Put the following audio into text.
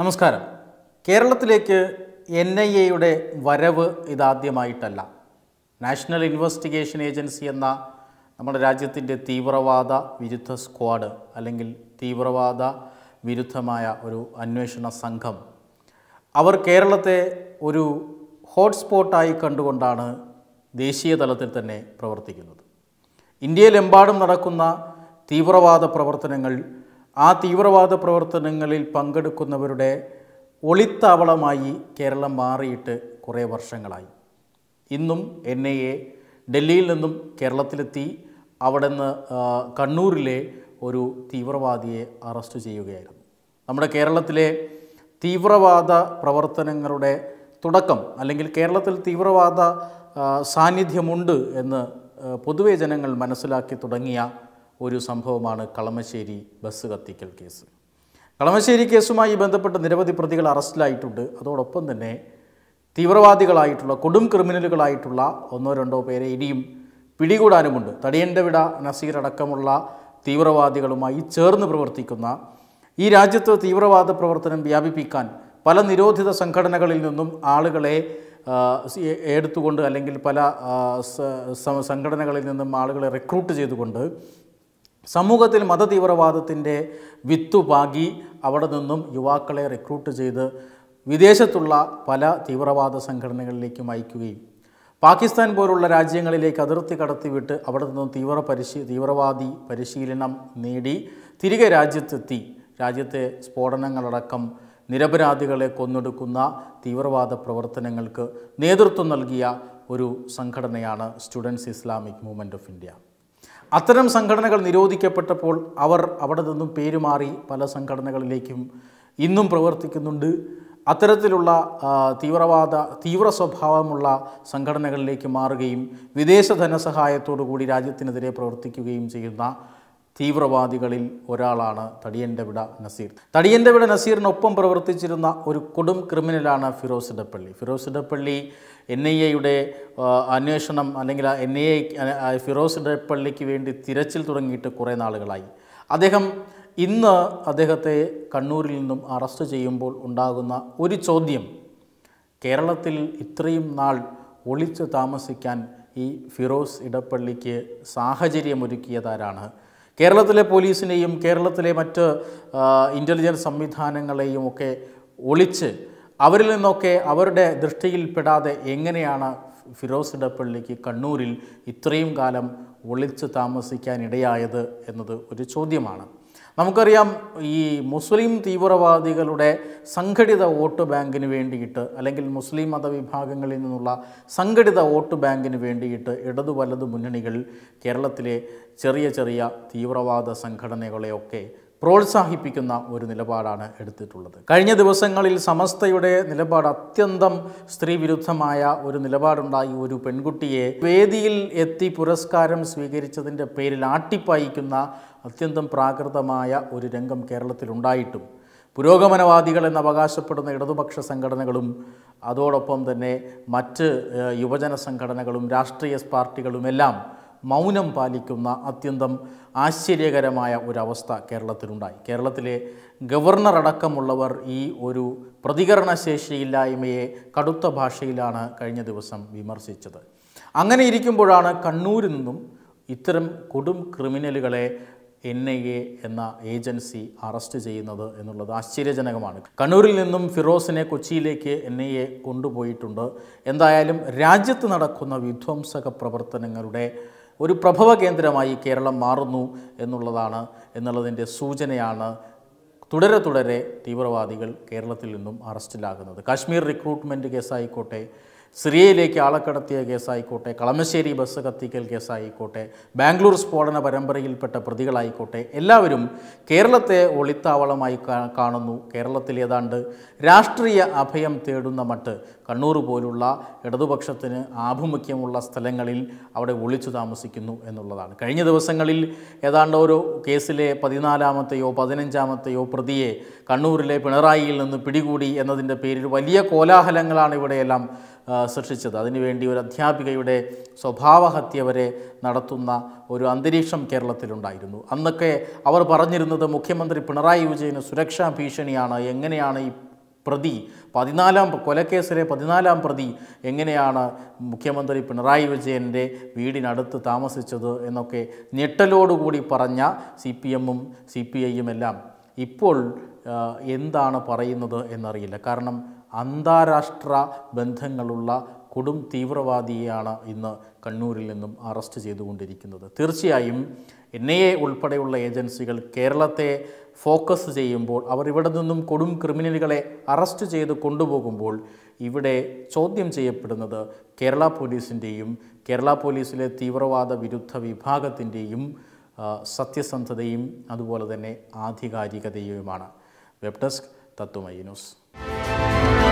നമസ്കാരം കേരളത്തിലേക്ക് N I എയുടെ വരവ് ഇതാദ്യമായിട്ടല്ല നാഷണൽ ഇൻവെസ്റ്റിഗേഷൻ ഏജൻസി എന്ന നമ്മുടെ രാജ്യത്തിൻ്റെ തീവ്രവാദ വിരുദ്ധ സ്ക്വാഡ് അല്ലെങ്കിൽ തീവ്രവാദ വിരുദ്ധമായ ഒരു അന്വേഷണ സംഘം അവർ കേരളത്തെ ഒരു ഹോട്ട്സ്പോട്ടായി കണ്ടുകൊണ്ടാണ് ദേശീയ തലത്തിൽ തന്നെ പ്രവർത്തിക്കുന്നത് ഇന്ത്യയിലെമ്പാടും നടക്കുന്ന തീവ്രവാദ പ്രവർത്തനങ്ങൾ ആ തീവ്രവാദ പ്രവർത്തനങ്ങളിൽ പങ്കെടുക്കുന്നവരുടെ ഒളിത്താവളമായി കേരളം മാറിയിട്ട് കുറേ വർഷങ്ങളായി ഇന്നും എൻ ഐ എ ഡൽഹിയിൽ നിന്നും കേരളത്തിലെത്തി അവിടെ നിന്ന് കണ്ണൂരിലെ ഒരു തീവ്രവാദിയെ അറസ്റ്റ് ചെയ്യുകയായിരുന്നു നമ്മുടെ കേരളത്തിലെ തീവ്രവാദ പ്രവർത്തനങ്ങളുടെ തുടക്കം അല്ലെങ്കിൽ കേരളത്തിൽ തീവ്രവാദ സാന്നിധ്യമുണ്ട് എന്ന് പൊതുവെ ജനങ്ങൾ മനസ്സിലാക്കി തുടങ്ങിയ ഒരു സംഭവമാണ് കളമശ്ശേരി ബസ് കത്തിക്കൽ കേസ് കളമശ്ശേരി കേസുമായി ബന്ധപ്പെട്ട നിരവധി പ്രതികൾ അറസ്റ്റിലായിട്ടുണ്ട് അതോടൊപ്പം തന്നെ തീവ്രവാദികളായിട്ടുള്ള കൊടും ക്രിമിനലുകളായിട്ടുള്ള ഒന്നോ രണ്ടോ പേരെ ഇനിയും പിടികൂടാനുമുണ്ട് വിട നസീർ അടക്കമുള്ള തീവ്രവാദികളുമായി ചേർന്ന് പ്രവർത്തിക്കുന്ന ഈ രാജ്യത്ത് തീവ്രവാദ പ്രവർത്തനം വ്യാപിപ്പിക്കാൻ പല നിരോധിത സംഘടനകളിൽ നിന്നും ആളുകളെ എടുത്തുകൊണ്ട് അല്ലെങ്കിൽ പല സംഘടനകളിൽ നിന്നും ആളുകളെ റിക്രൂട്ട് ചെയ്തുകൊണ്ട് സമൂഹത്തിൽ മതതീവ്രവാദത്തിൻ്റെ വിത്തുപാകി അവിടെ നിന്നും യുവാക്കളെ റിക്രൂട്ട് ചെയ്ത് വിദേശത്തുള്ള പല തീവ്രവാദ സംഘടനകളിലേക്കും അയക്കുകയും പാകിസ്ഥാൻ പോലുള്ള രാജ്യങ്ങളിലേക്ക് അതിർത്തി കടത്തിവിട്ട് അവിടെ നിന്നും തീവ്ര പരിശീ തീവ്രവാദി പരിശീലനം നേടി തിരികെ രാജ്യത്തെത്തി രാജ്യത്തെ സ്ഫോടനങ്ങളടക്കം നിരപരാധികളെ കൊന്നൊടുക്കുന്ന തീവ്രവാദ പ്രവർത്തനങ്ങൾക്ക് നേതൃത്വം നൽകിയ ഒരു സംഘടനയാണ് students Islamic movement of India അത്തരം സംഘടനകൾ നിരോധിക്കപ്പെട്ടപ്പോൾ അവർ അവിടെ നിന്നും പേരുമാറി പല സംഘടനകളിലേക്കും ഇന്നും പ്രവർത്തിക്കുന്നുണ്ട് അത്തരത്തിലുള്ള തീവ്രവാദ തീവ്ര സ്വഭാവമുള്ള സംഘടനകളിലേക്ക് മാറുകയും വിദേശ ധനസഹായത്തോടു കൂടി രാജ്യത്തിനെതിരെ പ്രവർത്തിക്കുകയും ചെയ്യുന്ന തീവ്രവാദികളിൽ ഒരാളാണ് വിട നസീർ വിട നസീറിനൊപ്പം പ്രവർത്തിച്ചിരുന്ന ഒരു കൊടും ക്രിമിനലാണ് ഫിറോസ് ഇടപ്പള്ളി ഫിറോസ് ഇടപ്പള്ളി എൻ ഐ എയുടെ അന്വേഷണം അല്ലെങ്കിൽ എൻ ഐ എ ഫിറോസ് ഇടപ്പള്ളിക്ക് വേണ്ടി തിരച്ചിൽ തുടങ്ങിയിട്ട് കുറേ നാളുകളായി അദ്ദേഹം ഇന്ന് അദ്ദേഹത്തെ കണ്ണൂരിൽ നിന്നും അറസ്റ്റ് ചെയ്യുമ്പോൾ ഉണ്ടാകുന്ന ഒരു ചോദ്യം കേരളത്തിൽ ഇത്രയും നാൾ ഒളിച്ചു താമസിക്കാൻ ഈ ഫിറോസ് ഇടപ്പള്ളിക്ക് സാഹചര്യമൊരുക്കിയതാരാണ് കേരളത്തിലെ പോലീസിനെയും കേരളത്തിലെ മറ്റ് ഇൻ്റലിജൻസ് സംവിധാനങ്ങളെയും ഒക്കെ ഒളിച്ച് അവരിൽ നിന്നൊക്കെ അവരുടെ ദൃഷ്ടിയിൽപ്പെടാതെ എങ്ങനെയാണ് ഫിറോസ് ഇടപ്പള്ളിക്ക് കണ്ണൂരിൽ ഇത്രയും കാലം ഒളിച്ച് താമസിക്കാൻ എന്നത് ഒരു ചോദ്യമാണ് നമുക്കറിയാം ഈ മുസ്ലിം തീവ്രവാദികളുടെ സംഘടിത വോട്ട് ബാങ്കിന് വേണ്ടിയിട്ട് അല്ലെങ്കിൽ മുസ്ലിം മതവിഭാഗങ്ങളിൽ നിന്നുള്ള സംഘടിത വോട്ട് ബാങ്കിന് വേണ്ടിയിട്ട് ഇടതു വലതു മുന്നണികൾ കേരളത്തിലെ ചെറിയ ചെറിയ തീവ്രവാദ സംഘടനകളെയൊക്കെ പ്രോത്സാഹിപ്പിക്കുന്ന ഒരു നിലപാടാണ് എടുത്തിട്ടുള്ളത് കഴിഞ്ഞ ദിവസങ്ങളിൽ സമസ്തയുടെ നിലപാട് അത്യന്തം സ്ത്രീവിരുദ്ധമായ ഒരു നിലപാടുണ്ടായി ഒരു പെൺകുട്ടിയെ വേദിയിൽ എത്തി പുരസ്കാരം സ്വീകരിച്ചതിൻ്റെ പേരിൽ ആട്ടിപ്പായിക്കുന്ന അത്യന്തം പ്രാകൃതമായ ഒരു രംഗം കേരളത്തിലുണ്ടായിട്ടും എന്ന് അവകാശപ്പെടുന്ന ഇടതുപക്ഷ സംഘടനകളും അതോടൊപ്പം തന്നെ മറ്റ് യുവജന സംഘടനകളും രാഷ്ട്രീയ പാർട്ടികളുമെല്ലാം മൗനം പാലിക്കുന്ന അത്യന്തം ആശ്ചര്യകരമായ ഒരവസ്ഥ കേരളത്തിലുണ്ടായി കേരളത്തിലെ ഗവർണർ അടക്കമുള്ളവർ ഈ ഒരു പ്രതികരണശേഷിയില്ലായ്മയെ കടുത്ത ഭാഷയിലാണ് കഴിഞ്ഞ ദിവസം വിമർശിച്ചത് അങ്ങനെ ഇരിക്കുമ്പോഴാണ് കണ്ണൂരിൽ നിന്നും ഇത്തരം കൊടും ക്രിമിനലുകളെ എൻ ഐ എ എന്ന ഏജൻസി അറസ്റ്റ് ചെയ്യുന്നത് എന്നുള്ളത് ആശ്ചര്യജനകമാണ് കണ്ണൂരിൽ നിന്നും ഫിറോസിനെ കൊച്ചിയിലേക്ക് എൻ ഐ എ കൊണ്ടുപോയിട്ടുണ്ട് എന്തായാലും രാജ്യത്ത് നടക്കുന്ന വിധ്വംസക പ്രവർത്തനങ്ങളുടെ ഒരു പ്രഭവ കേന്ദ്രമായി കേരളം മാറുന്നു എന്നുള്ളതാണ് എന്നുള്ളതിൻ്റെ സൂചനയാണ് തുടരെ തുടരെ തീവ്രവാദികൾ കേരളത്തിൽ നിന്നും അറസ്റ്റിലാകുന്നത് കാശ്മീർ റിക്രൂട്ട്മെൻറ്റ് കേസായിക്കോട്ടെ സിറിയയിലേക്ക് ആളെ കടത്തിയ കേസായിക്കോട്ടെ കളമശ്ശേരി ബസ് കത്തിക്കൽ കേസായിക്കോട്ടെ ബാംഗ്ലൂർ സ്ഫോടന പരമ്പരയിൽപ്പെട്ട പ്രതികളായിക്കോട്ടെ എല്ലാവരും കേരളത്തെ ഒളിത്താവളമായി കാണുന്നു കേരളത്തിൽ ഏതാണ്ട് രാഷ്ട്രീയ അഭയം തേടുന്ന മട്ട് കണ്ണൂർ പോലുള്ള ഇടതുപക്ഷത്തിന് ആഭിമുഖ്യമുള്ള സ്ഥലങ്ങളിൽ അവിടെ ഒളിച്ചു താമസിക്കുന്നു എന്നുള്ളതാണ് കഴിഞ്ഞ ദിവസങ്ങളിൽ ഏതാണ്ട് ഓരോ കേസിലെ പതിനാലാമത്തെയോ പതിനഞ്ചാമത്തെയോ പ്രതിയെ കണ്ണൂരിലെ പിണറായിയിൽ നിന്ന് പിടികൂടി എന്നതിൻ്റെ പേരിൽ വലിയ കോലാഹലങ്ങളാണ് ഇവിടെയെല്ലാം സൃഷ്ടിച്ചത് അതിനുവേണ്ടി ഒരു അധ്യാപികയുടെ സ്വഭാവഹത്യ വരെ നടത്തുന്ന ഒരു അന്തരീക്ഷം കേരളത്തിലുണ്ടായിരുന്നു അന്നൊക്കെ അവർ പറഞ്ഞിരുന്നത് മുഖ്യമന്ത്രി പിണറായി വിജയന് സുരക്ഷാ ഭീഷണിയാണ് എങ്ങനെയാണ് ഈ പ്രതി പതിനാലാം കൊലക്കേസിലെ പതിനാലാം പ്രതി എങ്ങനെയാണ് മുഖ്യമന്ത്രി പിണറായി വിജയൻ്റെ വീടിനടുത്ത് താമസിച്ചത് എന്നൊക്കെ ഞെട്ടലോടുകൂടി പറഞ്ഞ സി പി എമ്മും സി പി ഐയുമെല്ലാം എല്ലാം ഇപ്പോൾ എന്താണ് പറയുന്നത് എന്നറിയില്ല കാരണം അന്താരാഷ്ട്ര ബന്ധങ്ങളുള്ള കൊടും തീവ്രവാദിയെയാണ് ഇന്ന് കണ്ണൂരിൽ നിന്നും അറസ്റ്റ് ചെയ്തുകൊണ്ടിരിക്കുന്നത് തീർച്ചയായും എൻ ഐ എ ഉൾപ്പെടെയുള്ള ഏജൻസികൾ കേരളത്തെ ഫോക്കസ് ചെയ്യുമ്പോൾ അവർ ഇവിടെ നിന്നും കൊടും ക്രിമിനലുകളെ അറസ്റ്റ് ചെയ്ത് കൊണ്ടുപോകുമ്പോൾ ഇവിടെ ചോദ്യം ചെയ്യപ്പെടുന്നത് കേരള പോലീസിൻ്റെയും കേരള പോലീസിലെ തീവ്രവാദ വിരുദ്ധ വിഭാഗത്തിൻ്റെയും സത്യസന്ധതയും അതുപോലെ തന്നെ ആധികാരികതയുമാണ് വെബ് ഡെസ്ക് തത്വമൈ ന്യൂസ്